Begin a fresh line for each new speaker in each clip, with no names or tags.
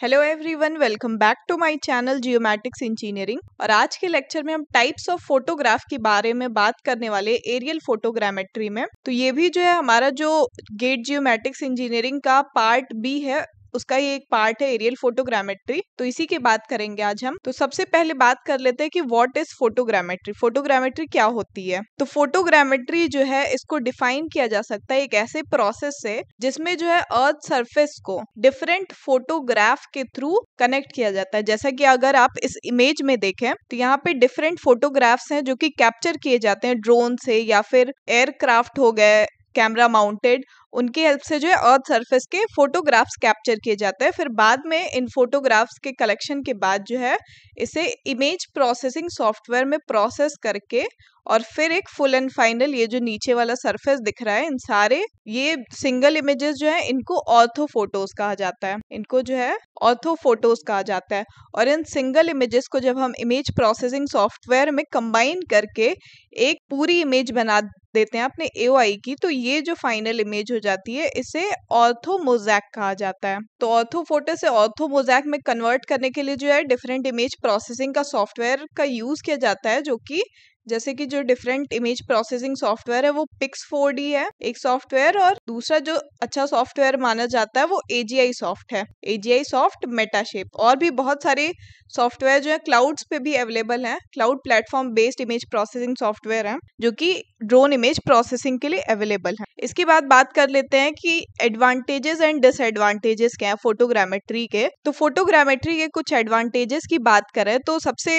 hello everyone welcome back to my channel geomatics engineering और आज के लेक्चर में हम टाइप्स ऑफ फोटोग्राफ के बारे में बात करने वाले एरियल फोटोग्रामेट्री में तो ये भी जो है हमारा जो गेट जियोमेटिक्स इंजीनियरिंग का पार्ट बी है उसका ये एक पार्ट है एरियल फोटोग्रामेट्री तो इसी की बात करेंगे आज हम तो सबसे पहले बात कर लेते हैं कि व्हाट इज फोटोग्रामेट्री फोटोग्रामेट्री क्या होती है तो फोटोग्रामेट्री जो है इसको डिफाइन किया जा सकता है एक ऐसे प्रोसेस से जिसमें जो है अर्थ सरफेस को डिफरेंट फोटोग्राफ के थ्रू कनेक्ट किया जाता है जैसा कि अगर आप इस इमेज में देखें तो यहाँ पे डिफरेंट फोटोग्राफ्स हैं जो कि कैप्चर किए जाते हैं ड्रोन से या फिर एयरक्राफ्ट हो गए कैमरा माउंटेड उनकी हेल्प से जो है अर्थ सरफेस के फोटोग्राफ्स कैप्चर किए जाते हैं फिर बाद में इन फोटोग्राफ्स के कलेक्शन के बाद जो है इसे इमेज प्रोसेसिंग सॉफ्टवेयर में प्रोसेस करके और फिर एक फुल एंड फाइनल ये जो नीचे वाला सरफेस दिख रहा है इन सारे ये सिंगल इमेजेस जो है इनको ऑर्थो फोटोज कहा जाता है इनको जो है ऑर्थो फोटोज कहा जाता है और इन सिंगल इमेजेस को जब हम इमेज प्रोसेसिंग सॉफ्टवेयर में कंबाइन करके एक पूरी इमेज बना देते हैं अपने ए की तो ये जो फाइनल इमेज हो जाती है इसे ऑर्थोमोजैक कहा जाता है तो ऑर्थो फोटो से मोजैक में कन्वर्ट करने के लिए जो है डिफरेंट इमेज प्रोसेसिंग का सॉफ्टवेयर का यूज किया जाता है जो कि जैसे कि जो डिफरेंट इमेज प्रोसेसिंग सॉफ्टवेयर है वो पिक्स फोर है एक सॉफ्टवेयर और दूसरा जो अच्छा सॉफ्टवेयर माना जाता है वो एजीआई सॉफ्ट है एजीआई सॉफ्ट मेटाशेप और भी बहुत सारे सॉफ्टवेयर जो है क्लाउड्स पे भी अवेलेबल है cloud platform based image processing software है जो कि ड्रोन इमेज प्रोसेसिंग के लिए अवेलेबल है इसके बाद बात कर लेते हैं कि एडवांटेजेस एंड डिसएडवांटेजेस क्या है फोटोग्रामेट्री के तो फोटोग्रामेट्री के कुछ एडवांटेजेस की बात करें तो सबसे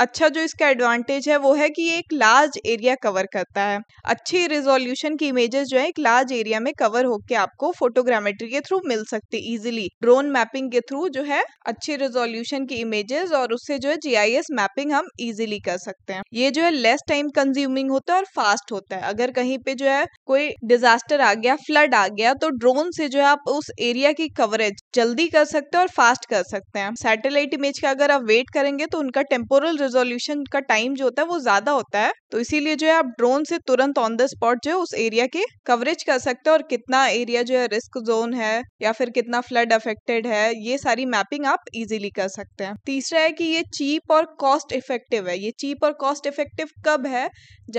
अच्छा जो इसका एडवांटेज है वो है कि ये एक लार्ज एरिया कवर करता है अच्छी रिजोल्यूशन की इमेजेस जो है एक लार्ज एरिया में कवर होकर आपको फोटोग्रामेट्री के थ्रू मिल सकती है इजिली ड्रोन मैपिंग के थ्रू जो है अच्छी रिजोल्यूशन की इमेजेस और उससे जो है जी मैपिंग हम इजिली कर सकते हैं ये जो है लेस टाइम कंज्यूमिंग होता है और फास्ट होता है अगर कहीं पे जो है कोई डिजास्टर आ गया फ्लड आ गया तो ड्रोन से जो है आप उस एरिया की कवरेज जल्दी कर सकते हैं और फास्ट कर सकते हैं सैटेलाइट इमेज का अगर आप वेट करेंगे तो उनका टेम्पोरल रेजोल्यूशन का टाइम जो होता है वो ज्यादा होता है तो इसीलिए जो है आप ड्रोन से तुरंत ऑन द स्पॉट जो है उस एरिया के कवरेज कर सकते हैं और कितना एरिया जो है रिस्क जोन है या फिर कितना फ्लड अफेक्टेड है ये सारी मैपिंग आप इजिली कर सकते हैं तीसरा है कि ये चीप और कॉस्ट इफेक्टिव है ये चीप और कॉस्ट इफेक्टिव कब है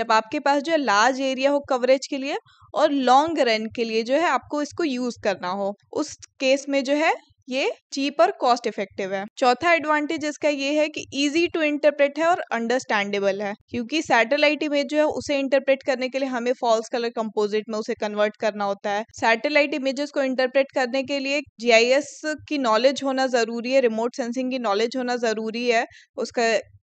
जब आपके पास जो है लार्ज एरिया हो कवरेज के लिए और लॉन्ग रन के लिए जो है आपको इसको यूज करना हो उस केस में जो है ये चीप और कॉस्ट इफेक्टिव है चौथा एडवांटेज इसका ये है कि इजी टू इंटरप्रेट है और अंडरस्टैंडेबल है क्योंकि सैटेलाइट इमेज जो है उसे इंटरप्रेट करने के लिए हमें फॉल्स कलर कंपोजिट में उसे कन्वर्ट करना होता है सैटेलाइट इमेजेस को इंटरप्रेट करने के लिए जीआईएस की नॉलेज होना जरूरी है रिमोट सेंसिंग की नॉलेज होना जरूरी है उसका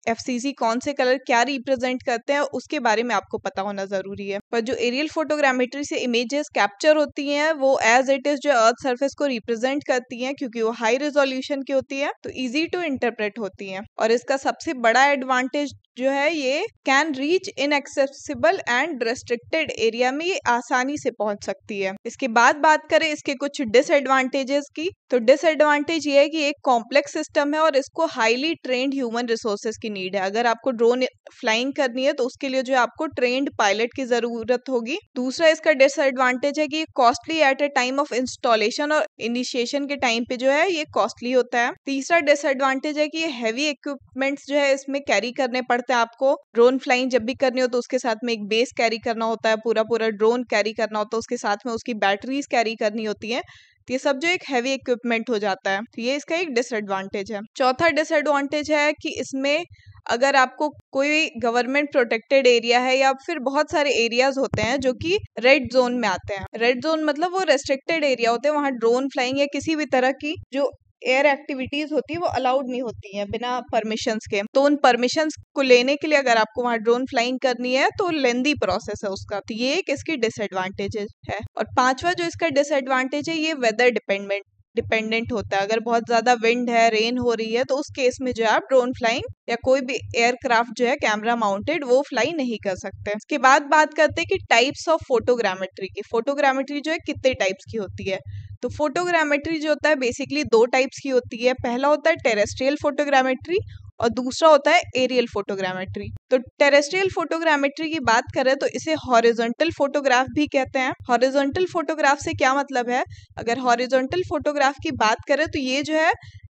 एफसीसी कौन से कलर क्या रिप्रेजेंट करते हैं उसके बारे में आपको पता होना जरूरी है पर जो एरियल फोटोग्रामेट्री से इमेजेस कैप्चर होती हैं वो एज इट इज जो अर्थ सरफेस को रिप्रेजेंट करती हैं क्योंकि वो हाई रेजोल्यूशन की होती है तो इजी टू इंटरप्रेट होती हैं और इसका सबसे बड़ा एडवांटेज जो है ये can reach inaccessible and restricted area में ये आसानी से पहुंच सकती है इसके बाद बात करें इसके कुछ डिसएडवांटेजेस की तो डिसएडवांटेज ये है कि एक कॉम्प्लेक्स सिस्टम है और इसको हाईली ट्रेंड ह्यूमन रिसोर्सेज की नीड है अगर आपको ड्रोन फ्लाइंग करनी है तो उसके लिए जो है आपको ट्रेंड पायलट की जरूरत होगी दूसरा इसका डिसएडवांटेज है कि costly at a time of installation और इनिशिएशन के टाइम पे जो है ये कॉस्टली होता है तीसरा डिसएडवांटेज है कि ये हैवी इक्विपमेंट्स जो है इसमें कैरी करने पड़ते पड़ते हैं आपको ड्रोन फ्लाइंग जब भी करनी हो तो उसके साथ में एक बेस कैरी करना होता है पूरा पूरा ड्रोन कैरी करना होता है उसके साथ में उसकी बैटरीज कैरी करनी होती है तो ये सब जो एक हैवी इक्विपमेंट हो जाता है तो ये इसका एक डिसएडवांटेज है चौथा डिसएडवांटेज है कि इसमें अगर आपको कोई गवर्नमेंट प्रोटेक्टेड एरिया है या फिर बहुत सारे एरियाज होते हैं जो कि रेड जोन में आते हैं रेड जोन मतलब वो रेस्ट्रिक्टेड एरिया होते हैं वहां ड्रोन फ्लाइंग या किसी भी तरह की जो एयर एक्टिविटीज होती है वो अलाउड नहीं होती है बिना परमिशन के तो उन परमिशन को लेने के लिए अगर आपको वहाँ ड्रोन फ्लाइंग करनी है तो लेंदी प्रोसेस है उसका तो ये एक इसकी डिसएडवांटेज है और पांचवा जो इसका डिसएडवांटेज है ये वेदर डिपेंडेंट डिपेंडेंट होता है अगर बहुत ज्यादा विंड है रेन हो रही है तो उस केस में जो है आप ड्रोन फ्लाइंग या कोई भी एयरक्राफ्ट जो है कैमरा माउंटेड वो फ्लाई नहीं कर सकते इसके बाद बात करते हैं कि टाइप्स ऑफ फोटोग्रामेट्री की फोटोग्रामेट्री जो है कितने टाइप्स की होती है तो फोटोग्रामेट्री जो होता है बेसिकली दो टाइप्स की होती है पहला होता है टेरेस्ट्रियल फोटोग्रामेट्री और दूसरा होता है एरियल फोटोग्रामेट्री तो टेरेस्ट्रियल फोटोग्रामेट्री की बात करें तो इसे हॉरिजॉन्टल फोटोग्राफ भी कहते हैं हॉरिजॉन्टल फोटोग्राफ से क्या मतलब है अगर हॉरिजॉन्टल फोटोग्राफ की बात करें तो ये जो है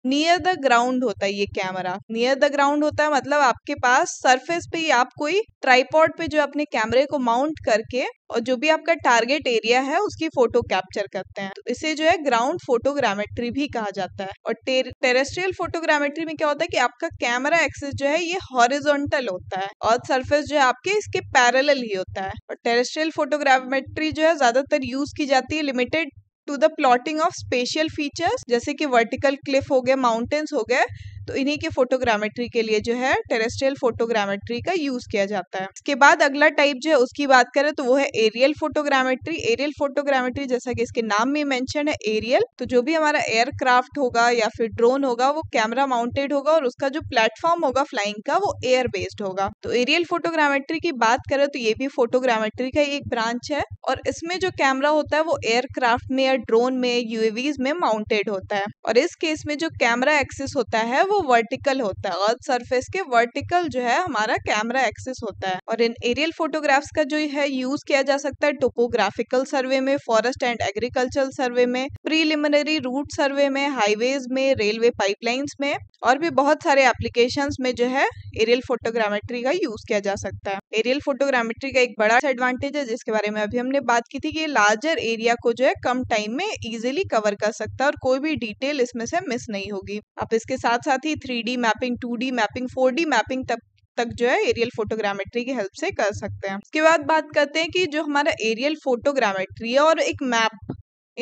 नियर द ग्राउंड होता है ये कैमरा नियर द ग्राउंड होता है मतलब आपके पास सरफेस पे ही आप कोई ट्राईपॉड पे जो अपने कैमरे को माउंट करके और जो भी आपका टारगेट एरिया है उसकी फोटो कैप्चर करते हैं तो इसे जो है ग्राउंड फोटोग्रामेट्री भी कहा जाता है और टेरेस्ट्रियल फोटोग्रामेट्री में क्या होता है कि आपका कैमरा एक्सेस जो है ये हॉरिजोंटल होता है और सरफेस जो है आपके इसके पैरेलल ही होता है और टेरेस्ट्रियल फोटोग्रामेट्री जो है ज्यादातर यूज की जाती है limited to the plotting of special features जैसे कि वर्टिकल क्लिफ हो गए माउंटेन्स हो गए तो इन्हीं के फोटोग्रामेट्री के लिए जो है टेरेस्ट्रियल फोटोग्रामेट्री का यूज किया जाता है इसके बाद अगला टाइप जो है उसकी बात करें तो वो है एरियल फोटोग्रामेट्री एरियल फोटोग्रामेट्री जैसा कि इसके नाम में मेंशन है एरियल तो जो भी हमारा एयरक्राफ्ट होगा या फिर ड्रोन होगा वो कैमरा माउंटेड होगा और उसका जो प्लेटफॉर्म होगा फ्लाइंग का वो एयर बेस्ड होगा तो एरियल फोटोग्रामेट्री की बात करें तो ये भी फोटोग्रामेट्री का एक ब्रांच है और इसमें जो कैमरा होता है वो एयरक्राफ्ट में या ड्रोन में यूएवीज में माउंटेड होता है और इस केस में जो कैमरा एक्सेस होता है वो वो वर्टिकल होता है अर्थ सरफेस के वर्टिकल जो है हमारा कैमरा एक्सेस होता है और इन एरियल फोटोग्राफ्स का जो है यूज किया जा सकता है टोपोग्राफिकल सर्वे में फॉरेस्ट एंड एग्रीकल्चर सर्वे में प्रीलिमिनरी रूट सर्वे में हाईवेज में रेलवे पाइपलाइंस में और भी बहुत सारे एप्लीकेशन में जो है एरियल फोटोग्रामेट्री का यूज किया जा सकता है एरियल फोटोग्रामेट्री का एक बड़ा एडवांटेज है जिसके बारे में अभी हमने बात की थी कि लार्जर एरिया को जो है कम टाइम में इजिली कवर कर सकता है और कोई भी डिटेल इसमें से मिस नहीं होगी आप इसके साथ साथ ही three mapping two mapping four mapping तक तक जो है एरियल फोटोग्रामेट्री की हेल्प से कर सकते हैं उसके बाद बात करते हैं कि जो हमारा एरियल फोटोग्रामेट्री है और एक मैप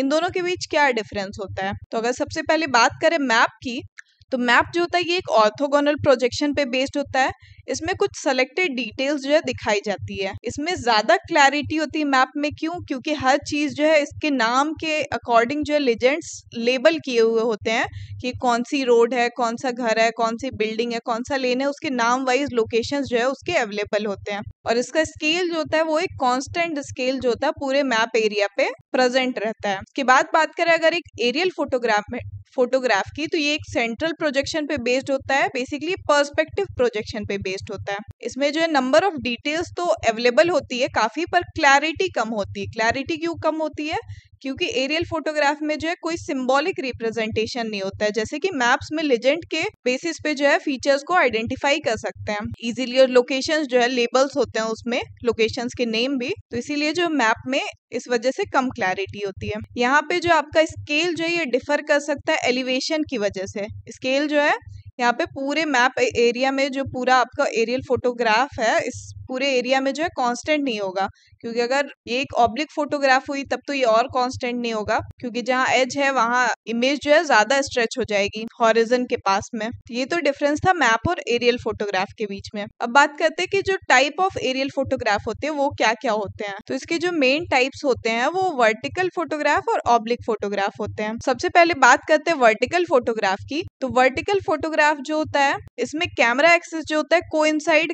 इन दोनों के बीच क्या डिफरेंस होता है तो अगर सबसे पहले बात करें मैप की तो मैप जो होता है ये एक ऑर्थोगोनल प्रोजेक्शन पे बेस्ड होता है इसमें कुछ सेलेक्टेड डिटेल्स जो है दिखाई जाती है इसमें ज्यादा क्लैरिटी होती है मैप में क्यों क्योंकि हर चीज जो है इसके नाम के अकॉर्डिंग जो है लेजेंड्स लेबल किए हुए होते हैं कि कौन सी रोड है कौन सा घर है कौन सी बिल्डिंग है कौन सा लेन है उसके नाम वाइज लोकेशन जो है उसके अवेलेबल होते हैं और इसका स्केल जो होता है वो एक कॉन्स्टेंट स्केल जो होता है पूरे मैप एरिया पे प्रेजेंट रहता है इसके बाद बात करें अगर एक एरियल फोटोग्राफ में फोटोग्राफ की तो ये एक सेंट्रल प्रोजेक्शन पे बेस्ड होता है बेसिकली पर्सपेक्टिव प्रोजेक्शन पे बेस्ड होता है इसमें जो है नंबर ऑफ डिटेल्स तो अवेलेबल होती है काफी पर क्लैरिटी कम होती है क्लैरिटी क्यों कम होती है क्योंकि एरियल फोटोग्राफ में जो है कोई सिंबॉलिक रिप्रेजेंटेशन नहीं होता है जैसे कि मैप्स में लेजेंड के बेसिस पे जो है फीचर्स को आइडेंटिफाई कर सकते हैं इजीली और लोकेशन जो है लेबल्स होते हैं उसमें लोकेशन के नेम भी तो इसीलिए जो मैप में इस वजह से कम क्लैरिटी होती है यहाँ पे जो आपका स्केल जो है ये डिफर कर सकता है एलिवेशन की वजह से स्केल जो है यहाँ पे पूरे मैप एरिया में जो पूरा आपका एरियल फोटोग्राफ है इस पूरे एरिया में जो है कांस्टेंट नहीं होगा क्योंकि अगर ये एक ऑब्लिक फोटोग्राफ हुई तब तो ये और कांस्टेंट नहीं होगा क्योंकि जहाँ एज है वहाँ इमेज जो है ज्यादा स्ट्रेच हो जाएगी हॉरिजन के पास में ये तो डिफरेंस था मैप और एरियल फोटोग्राफ के बीच में अब बात करते हैं कि जो टाइप ऑफ एरियल फोटोग्राफ होते हैं वो क्या क्या होते हैं तो इसके जो मेन टाइप्स होते हैं वो वर्टिकल फोटोग्राफ और ऑब्लिक फोटोग्राफ होते हैं सबसे पहले बात करते हैं वर्टिकल फोटोग्राफ की तो वर्टिकल फोटोग्राफ जो होता है इसमें कैमरा एक्सेस जो होता है को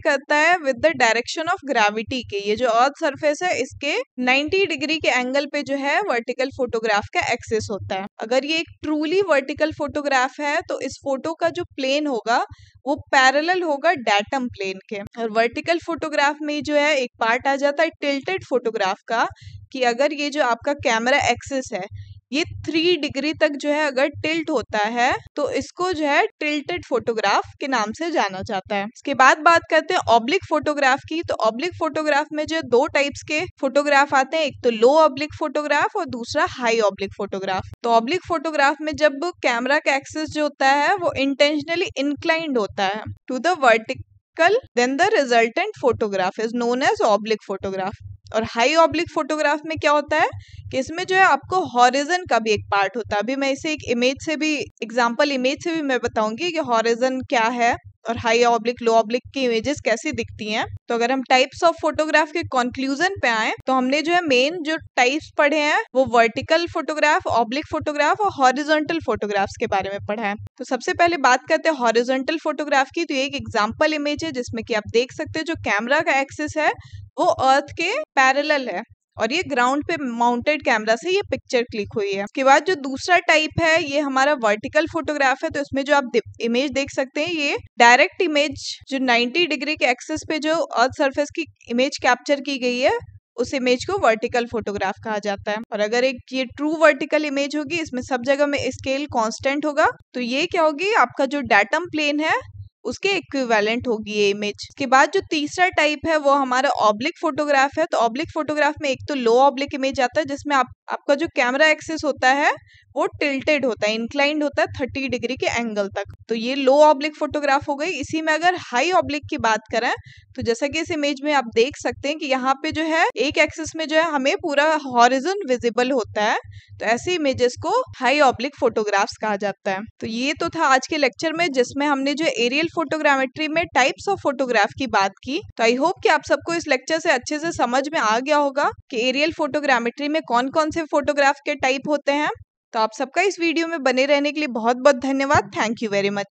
करता है with the direct direction of gravity के ये जो अर्थ सरफेस है इसके 90 डिग्री के एंगल पे जो है वर्टिकल फोटोग्राफ का एक्सेस होता है अगर ये एक ट्रूली वर्टिकल फोटोग्राफ है तो इस फोटो का जो प्लेन होगा वो पैरेलल होगा डैटम प्लेन के और वर्टिकल फोटोग्राफ में जो है एक पार्ट आ जाता है टिल्टेड फोटोग्राफ का कि अगर ये जो आपका कैमरा एक्सेस है ये थ्री डिग्री तक जो है अगर टिल्ट होता है तो इसको जो है टिल्टेड फोटोग्राफ के नाम से जाना जाता है इसके बाद बात करते हैं ऑब्लिक फोटोग्राफ की तो ऑब्लिक फोटोग्राफ में जो दो टाइप्स के फोटोग्राफ आते हैं एक तो लो ऑब्लिक फोटोग्राफ और दूसरा हाई ऑब्लिक फोटोग्राफ तो ऑब्लिक फोटोग्राफ में जब कैमरा का एक्सेस जो होता है वो इंटेंशनली इंक्लाइंड होता है to the vertical then the resultant photograph is known as oblique photograph और हाई ऑब्लिक फोटोग्राफ में क्या होता है कि इसमें जो है आपको हॉरिजन का भी एक पार्ट होता है अभी मैं इसे एक इमेज से भी एग्जाम्पल इमेज से भी मैं बताऊंगी कि हॉरिजन क्या है और हाई ऑब्लिक लो ऑब्लिक की इमेजेस कैसी दिखती हैं तो अगर हम टाइप्स ऑफ फोटोग्राफ के कंक्लूजन पे आए तो हमने जो है मेन जो टाइप्स पढ़े हैं वो वर्टिकल फोटोग्राफ ऑब्लिक फोटोग्राफ और हॉरिजॉन्टल फोटोग्राफ्स के बारे में पढ़ा है तो सबसे पहले बात करते हैं हॉरिजॉन्टल फोटोग्राफ की तो ये एक एग्जाम्पल इमेज है जिसमें कि आप देख सकते हैं जो कैमरा का एक्सेस है वो अर्थ के पैरेलल है और ये ग्राउंड पे माउंटेड कैमरा से ये पिक्चर क्लिक हुई है उसके बाद जो दूसरा टाइप है ये हमारा वर्टिकल फोटोग्राफ है तो इसमें जो आप इमेज देख सकते हैं ये डायरेक्ट इमेज जो 90 डिग्री के एक्सेस पे जो अर्थ सरफेस की इमेज कैप्चर की गई है उस इमेज को वर्टिकल फोटोग्राफ कहा जाता है और अगर एक ये ट्रू वर्टिकल इमेज होगी इसमें सब जगह में स्केल कांस्टेंट होगा तो ये क्या होगी आपका जो डाटम प्लेन है उसके इक्विवेलेंट होगी ये इमेज उसके बाद जो तीसरा टाइप है वो हमारा ऑब्लिक फोटोग्राफ है तो ऑब्लिक फोटोग्राफ में एक तो लो ऑब्लिक इमेज आता है जिसमें आप आपका जो कैमरा एक्सेस होता है वो टिल्टेड होता है इंक्लाइंड होता है थर्टी डिग्री के एंगल तक तो ये लो ऑब्लिक फोटोग्राफ हो गई इसी में अगर हाई ऑब्लिक की बात करें तो जैसा कि इस इमेज में आप देख सकते हैं कि यहाँ पे जो है एक एक्सिस में जो है हमें पूरा हॉरिजन विजिबल होता है तो ऐसे इमेजेस को हाई ऑब्लिक फोटोग्राफ्स कहा जाता है तो ये तो था आज के लेक्चर में जिसमें हमने जो एरियल फोटोग्रामेट्री में टाइप्स ऑफ फोटोग्राफ की बात की तो आई होप कि आप सबको इस लेक्चर से अच्छे से समझ में आ गया होगा कि एरियल फोटोग्रामेट्री में कौन कौन से फोटोग्राफ के टाइप होते हैं तो आप सबका इस वीडियो में बने रहने के लिए बहुत बहुत धन्यवाद थैंक यू वेरी मच